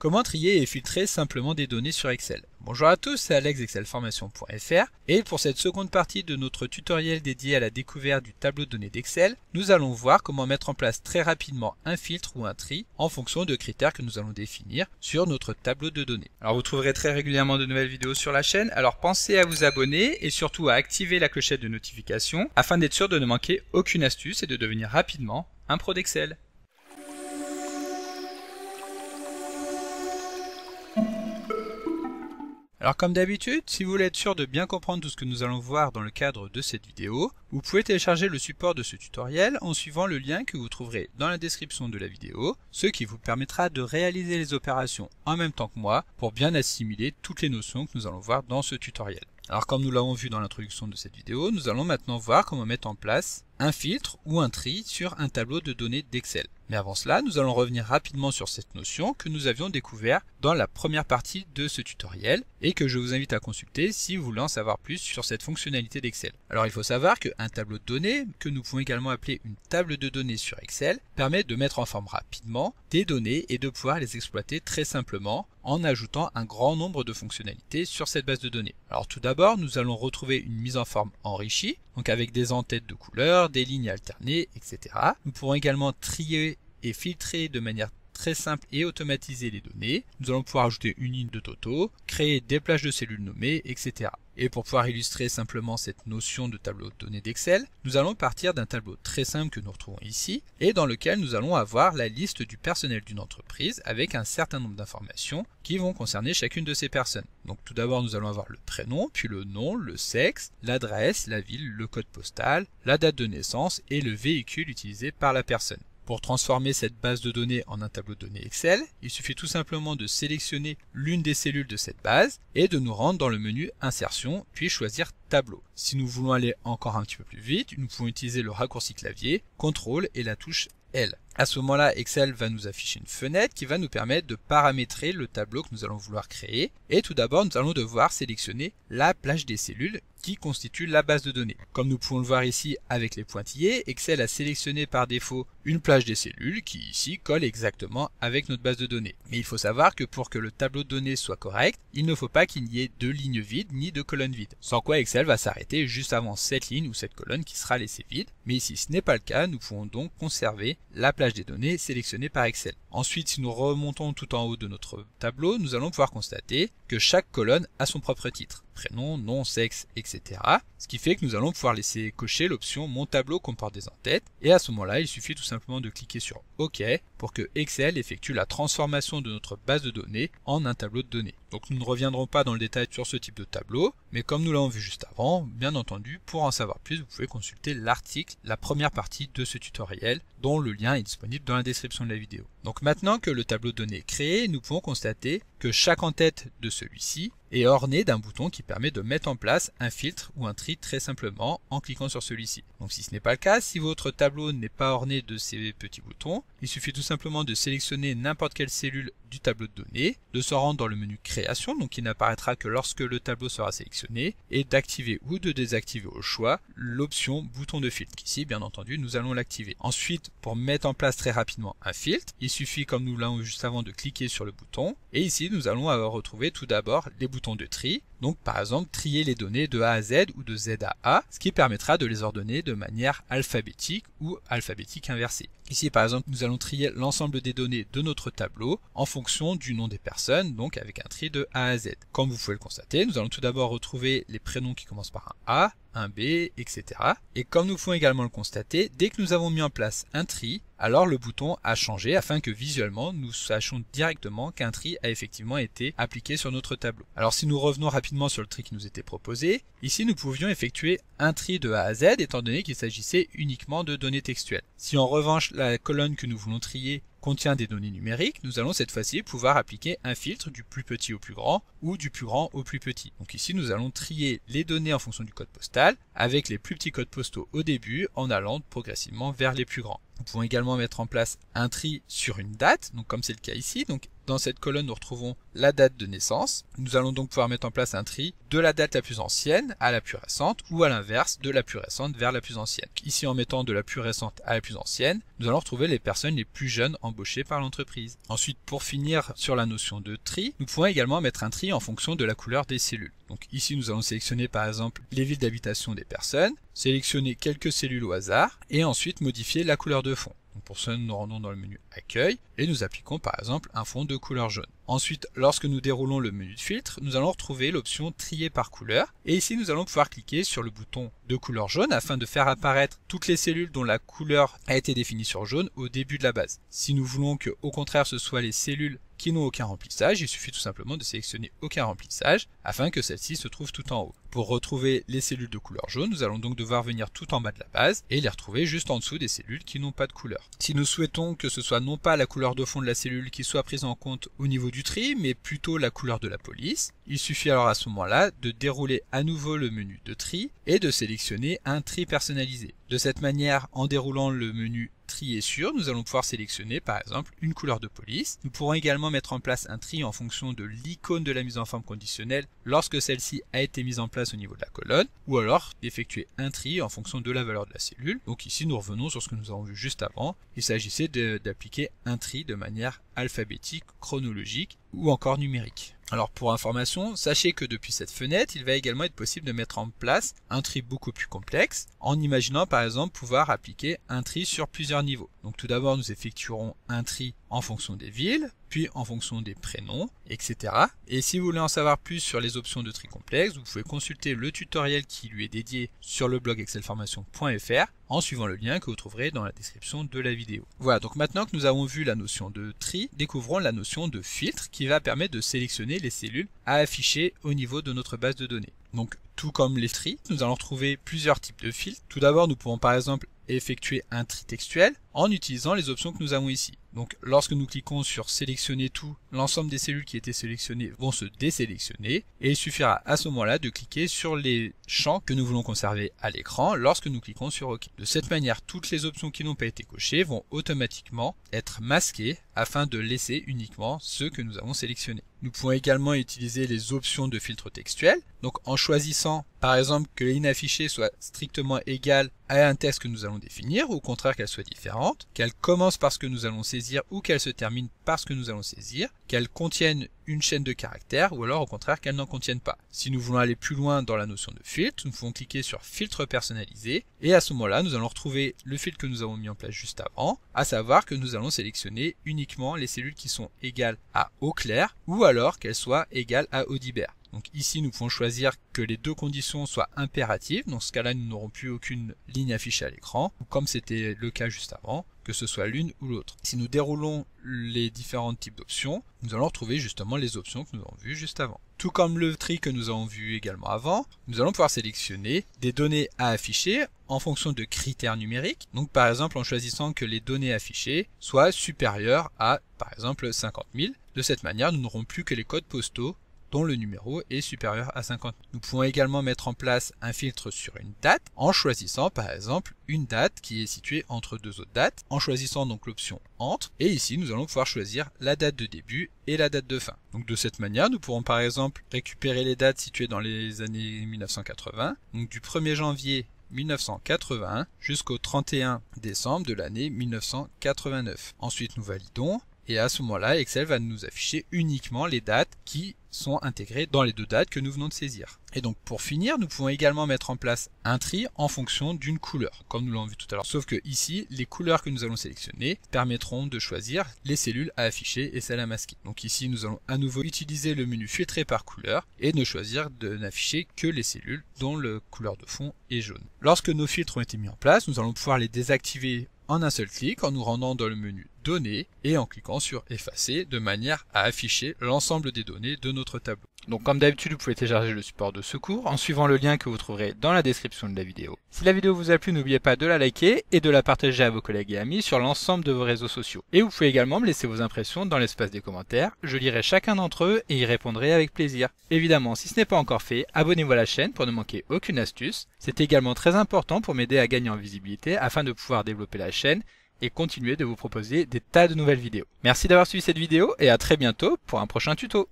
Comment trier et filtrer simplement des données sur Excel Bonjour à tous, c'est Alex et pour cette seconde partie de notre tutoriel dédié à la découverte du tableau de données d'Excel, nous allons voir comment mettre en place très rapidement un filtre ou un tri en fonction de critères que nous allons définir sur notre tableau de données. Alors vous trouverez très régulièrement de nouvelles vidéos sur la chaîne, alors pensez à vous abonner et surtout à activer la clochette de notification afin d'être sûr de ne manquer aucune astuce et de devenir rapidement un pro d'Excel. Alors comme d'habitude, si vous voulez être sûr de bien comprendre tout ce que nous allons voir dans le cadre de cette vidéo, vous pouvez télécharger le support de ce tutoriel en suivant le lien que vous trouverez dans la description de la vidéo, ce qui vous permettra de réaliser les opérations en même temps que moi pour bien assimiler toutes les notions que nous allons voir dans ce tutoriel. Alors comme nous l'avons vu dans l'introduction de cette vidéo, nous allons maintenant voir comment mettre en place un filtre ou un tri sur un tableau de données d'Excel. Mais avant cela, nous allons revenir rapidement sur cette notion que nous avions découvert dans la première partie de ce tutoriel et que je vous invite à consulter si vous voulez en savoir plus sur cette fonctionnalité d'Excel. Alors il faut savoir qu'un tableau de données, que nous pouvons également appeler une table de données sur Excel, permet de mettre en forme rapidement des données et de pouvoir les exploiter très simplement en ajoutant un grand nombre de fonctionnalités sur cette base de données. Alors tout d'abord, nous allons retrouver une mise en forme enrichie, donc avec des entêtes de couleurs, des lignes alternées, etc. Nous pourrons également trier et filtrer de manière très simple et automatiser les données. Nous allons pouvoir ajouter une ligne de toto, créer des plages de cellules nommées, etc. Et pour pouvoir illustrer simplement cette notion de tableau de données d'Excel, nous allons partir d'un tableau très simple que nous retrouvons ici et dans lequel nous allons avoir la liste du personnel d'une entreprise avec un certain nombre d'informations qui vont concerner chacune de ces personnes. Donc tout d'abord nous allons avoir le prénom, puis le nom, le sexe, l'adresse, la ville, le code postal, la date de naissance et le véhicule utilisé par la personne. Pour transformer cette base de données en un tableau de données Excel, il suffit tout simplement de sélectionner l'une des cellules de cette base et de nous rendre dans le menu Insertion, puis choisir Tableau. Si nous voulons aller encore un petit peu plus vite, nous pouvons utiliser le raccourci clavier, CTRL et la touche L. À ce moment-là, Excel va nous afficher une fenêtre qui va nous permettre de paramétrer le tableau que nous allons vouloir créer. Et tout d'abord, nous allons devoir sélectionner la plage des cellules qui constitue la base de données. Comme nous pouvons le voir ici avec les pointillés, Excel a sélectionné par défaut une plage des cellules qui ici colle exactement avec notre base de données. Mais il faut savoir que pour que le tableau de données soit correct, il ne faut pas qu'il n'y ait de ligne vide ni de colonne vide. Sans quoi Excel va s'arrêter juste avant cette ligne ou cette colonne qui sera laissée vide. Mais ici, ce n'est pas le cas, nous pouvons donc conserver la plage des données sélectionnées par Excel. Ensuite, si nous remontons tout en haut de notre tableau, nous allons pouvoir constater que chaque colonne a son propre titre prénom, nom, sexe, etc. Ce qui fait que nous allons pouvoir laisser cocher l'option Mon tableau comporte des entêtes. Et à ce moment-là, il suffit tout simplement de cliquer sur OK pour que Excel effectue la transformation de notre base de données en un tableau de données. Donc nous ne reviendrons pas dans le détail sur ce type de tableau, mais comme nous l'avons vu juste avant, bien entendu, pour en savoir plus, vous pouvez consulter l'article, la première partie de ce tutoriel, dont le lien est disponible dans la description de la vidéo. Donc maintenant que le tableau de données est créé, nous pouvons constater que chaque en de celui-ci est ornée d'un bouton qui permet de mettre en place un filtre ou un tri très simplement en cliquant sur celui-ci. Donc si ce n'est pas le cas, si votre tableau n'est pas orné de ces petits boutons, il suffit tout simplement de sélectionner n'importe quelle cellule du tableau de données, de se rendre dans le menu création, donc qui n'apparaîtra que lorsque le tableau sera sélectionné, et d'activer ou de désactiver au choix l'option bouton de filtre. Ici, bien entendu, nous allons l'activer. Ensuite, pour mettre en place très rapidement un filtre, il suffit, comme nous l'avons juste avant, de cliquer sur le bouton, et ici, nous allons avoir euh, retrouvé tout d'abord les boutons de tri, donc par exemple trier les données de A à Z ou de Z à A, ce qui permettra de les ordonner de manière alphabétique ou alphabétique inversée. Ici par exemple nous allons trier l'ensemble des données de notre tableau en fonction du nom des personnes, donc avec un tri de A à Z. Comme vous pouvez le constater, nous allons tout d'abord retrouver les prénoms qui commencent par un A, un b etc. Et comme nous pouvons également le constater, dès que nous avons mis en place un tri, alors le bouton a changé afin que visuellement nous sachions directement qu'un tri a effectivement été appliqué sur notre tableau. Alors si nous revenons rapidement sur le tri qui nous était proposé, ici nous pouvions effectuer un tri de A à Z étant donné qu'il s'agissait uniquement de données textuelles. Si en revanche la colonne que nous voulons trier contient des données numériques, nous allons cette fois-ci pouvoir appliquer un filtre du plus petit au plus grand ou du plus grand au plus petit. Donc ici, nous allons trier les données en fonction du code postal avec les plus petits codes postaux au début en allant progressivement vers les plus grands. Nous pouvons également mettre en place un tri sur une date, donc comme c'est le cas ici. Donc dans cette colonne, nous retrouvons la date de naissance. Nous allons donc pouvoir mettre en place un tri de la date la plus ancienne à la plus récente ou à l'inverse de la plus récente vers la plus ancienne. Ici, en mettant de la plus récente à la plus ancienne, nous allons retrouver les personnes les plus jeunes embauchées par l'entreprise. Ensuite, pour finir sur la notion de tri, nous pouvons également mettre un tri en fonction de la couleur des cellules. Donc ici, nous allons sélectionner par exemple les villes d'habitation des personnes, sélectionner quelques cellules au hasard et ensuite modifier la couleur de fond pour cela, nous nous rendons dans le menu Accueil et nous appliquons par exemple un fond de couleur jaune. Ensuite, lorsque nous déroulons le menu de filtre, nous allons retrouver l'option Trier par couleur et ici nous allons pouvoir cliquer sur le bouton de couleur jaune afin de faire apparaître toutes les cellules dont la couleur a été définie sur jaune au début de la base. Si nous voulons que au contraire ce soit les cellules qui n'ont aucun remplissage, il suffit tout simplement de sélectionner aucun remplissage afin que celle-ci se trouve tout en haut. Pour retrouver les cellules de couleur jaune, nous allons donc devoir venir tout en bas de la base et les retrouver juste en dessous des cellules qui n'ont pas de couleur. Si nous souhaitons que ce soit non pas la couleur de fond de la cellule qui soit prise en compte au niveau du tri, mais plutôt la couleur de la police, il suffit alors à ce moment-là de dérouler à nouveau le menu de tri et de sélectionner un tri personnalisé. De cette manière, en déroulant le menu tri et sur, nous allons pouvoir sélectionner par exemple une couleur de police. Nous pourrons également mettre en place un tri en fonction de l'icône de la mise en forme conditionnelle lorsque celle-ci a été mise en place au niveau de la colonne, ou alors effectuer un tri en fonction de la valeur de la cellule. Donc ici nous revenons sur ce que nous avons vu juste avant, il s'agissait d'appliquer un tri de manière alphabétique, chronologique ou encore numérique. Alors pour information, sachez que depuis cette fenêtre, il va également être possible de mettre en place un tri beaucoup plus complexe en imaginant par exemple pouvoir appliquer un tri sur plusieurs niveaux. Donc tout d'abord, nous effectuerons un tri en fonction des villes, puis en fonction des prénoms, etc. Et si vous voulez en savoir plus sur les options de tri complexe, vous pouvez consulter le tutoriel qui lui est dédié sur le blog excelformation.fr en suivant le lien que vous trouverez dans la description de la vidéo. Voilà, donc maintenant que nous avons vu la notion de tri, découvrons la notion de filtre qui va permettre de sélectionner les cellules à afficher au niveau de notre base de données. Donc tout comme les tri, nous allons retrouver plusieurs types de filtres. Tout d'abord, nous pouvons par exemple effectuer un tri textuel, en utilisant les options que nous avons ici. Donc lorsque nous cliquons sur sélectionner tout, l'ensemble des cellules qui étaient sélectionnées vont se désélectionner et il suffira à ce moment-là de cliquer sur les champs que nous voulons conserver à l'écran lorsque nous cliquons sur OK. De cette manière, toutes les options qui n'ont pas été cochées vont automatiquement être masquées afin de laisser uniquement ceux que nous avons sélectionnés. Nous pouvons également utiliser les options de filtre textuel. Donc en choisissant par exemple que l'inaffichée soit strictement égal à un texte que nous allons définir ou au contraire qu'elle soit différente, qu'elle qu'elles commencent par ce que nous allons saisir ou qu'elles se terminent par ce que nous allons saisir, qu'elles contiennent une chaîne de caractères ou alors au contraire qu'elles n'en contiennent pas. Si nous voulons aller plus loin dans la notion de filtre, nous pouvons cliquer sur filtre personnalisé et à ce moment-là, nous allons retrouver le filtre que nous avons mis en place juste avant, à savoir que nous allons sélectionner uniquement les cellules qui sont égales à eau claire ou alors qu'elles soient égales à eau donc ici, nous pouvons choisir que les deux conditions soient impératives. Dans ce cas-là, nous n'aurons plus aucune ligne affichée à l'écran, comme c'était le cas juste avant, que ce soit l'une ou l'autre. Si nous déroulons les différents types d'options, nous allons retrouver justement les options que nous avons vues juste avant. Tout comme le tri que nous avons vu également avant, nous allons pouvoir sélectionner des données à afficher en fonction de critères numériques. Donc par exemple en choisissant que les données affichées soient supérieures à par exemple 50 000. De cette manière, nous n'aurons plus que les codes postaux dont le numéro est supérieur à 50. Nous pouvons également mettre en place un filtre sur une date en choisissant par exemple une date qui est située entre deux autres dates, en choisissant donc l'option entre, et ici nous allons pouvoir choisir la date de début et la date de fin. Donc de cette manière, nous pourrons par exemple récupérer les dates situées dans les années 1980, donc du 1er janvier 1981 jusqu'au 31 décembre de l'année 1989. Ensuite, nous validons et à ce moment-là, Excel va nous afficher uniquement les dates qui sont intégrées dans les deux dates que nous venons de saisir. Et donc pour finir, nous pouvons également mettre en place un tri en fonction d'une couleur, comme nous l'avons vu tout à l'heure. Sauf que ici, les couleurs que nous allons sélectionner permettront de choisir les cellules à afficher et celles à masquer. Donc ici, nous allons à nouveau utiliser le menu Filtrer par couleur et ne choisir de n'afficher que les cellules dont la couleur de fond est jaune. Lorsque nos filtres ont été mis en place, nous allons pouvoir les désactiver en un seul clic en nous rendant dans le menu données et en cliquant sur effacer de manière à afficher l'ensemble des données de notre tableau. Donc comme d'habitude, vous pouvez télécharger le support de secours en suivant le lien que vous trouverez dans la description de la vidéo. Si la vidéo vous a plu, n'oubliez pas de la liker et de la partager à vos collègues et amis sur l'ensemble de vos réseaux sociaux. Et vous pouvez également me laisser vos impressions dans l'espace des commentaires, je lirai chacun d'entre eux et y répondrai avec plaisir. Évidemment, si ce n'est pas encore fait, abonnez-vous à la chaîne pour ne manquer aucune astuce. C'est également très important pour m'aider à gagner en visibilité afin de pouvoir développer la chaîne et continuer de vous proposer des tas de nouvelles vidéos. Merci d'avoir suivi cette vidéo et à très bientôt pour un prochain tuto.